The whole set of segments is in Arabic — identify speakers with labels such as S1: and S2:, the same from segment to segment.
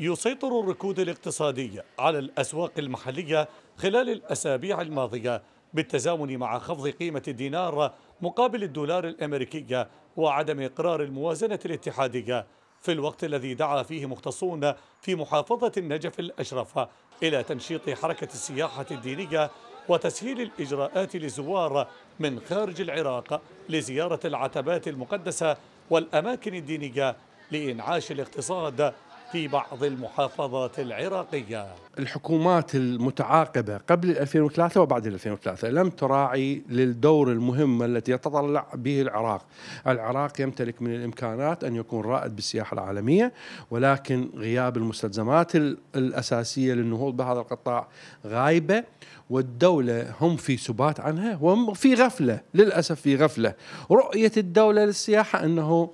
S1: يسيطر الركود الاقتصادي على الأسواق المحلية خلال الأسابيع الماضية بالتزامن مع خفض قيمة الدينار مقابل الدولار الأمريكي وعدم إقرار الموازنة الاتحادية في الوقت الذي دعا فيه مختصون في محافظة النجف الأشرف إلى تنشيط حركة السياحة الدينية وتسهيل الإجراءات للزوار من خارج العراق لزيارة العتبات المقدسة والأماكن الدينية لإنعاش الاقتصاد في بعض المحافظات العراقية
S2: الحكومات المتعاقبة قبل 2003 وبعد 2003 لم تراعي للدور المهم التي يتطلع به العراق العراق يمتلك من الإمكانات أن يكون رائد بالسياحة العالمية ولكن غياب المستلزمات الأساسية للنهوض بهذا القطاع غايبة والدولة هم في سبات عنها وهم في غفلة للأسف في غفلة رؤية الدولة للسياحة أنه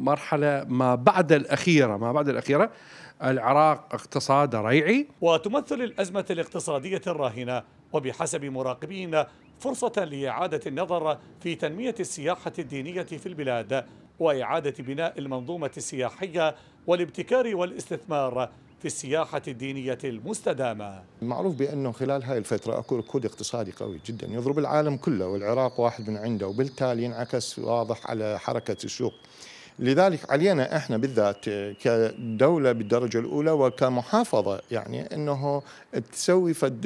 S2: مرحلة ما بعد الأخيرة ما بعد العقبة الأخيرة العراق اقتصاد ريعي
S1: وتمثل الأزمة الاقتصادية الراهنة وبحسب مراقبين فرصة لإعادة النظر في تنمية السياحة الدينية في البلاد وإعادة بناء المنظومة السياحية والابتكار والاستثمار في السياحة الدينية المستدامة
S3: معروف بأنه خلال هذه الفترة أكو ركود اقتصادي قوي جدا يضرب العالم كله والعراق واحد من عنده وبالتالي ينعكس واضح على حركة السوق لذلك علينا احنا بالذات كدوله بالدرجه الاولى وكمحافظه يعني انه تسوي فد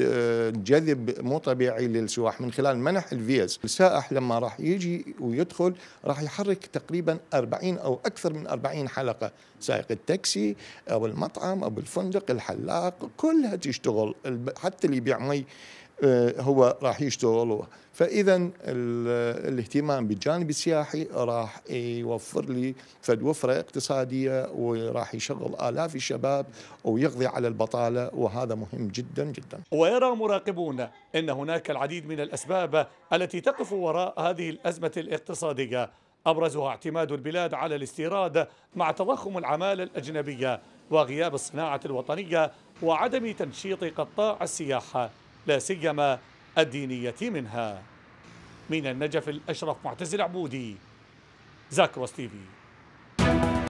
S3: جذب مو طبيعي للسواح من خلال منح الفيز، السائح لما راح يجي ويدخل راح يحرك تقريبا 40 او اكثر من 40 حلقه، سائق التاكسي او المطعم او الفندق الحلاق كلها تشتغل حتى اللي يبيع مي آه، هو راح يشتغل فاذا الاهتمام بالجانب السياحي راح يوفر لي فد وفره اقتصاديه وراح يشغل الاف الشباب ويقضي على البطاله وهذا مهم جدا جدا.
S1: ويرى مراقبون ان هناك العديد من الاسباب التي تقف وراء هذه الازمه الاقتصاديه ابرزها اعتماد البلاد على الاستيراد مع تضخم العماله الاجنبيه وغياب الصناعه الوطنيه وعدم تنشيط قطاع السياحه. لا سيما الدينية منها من النجف الأشرف معتز العبودي زاكروس تيفي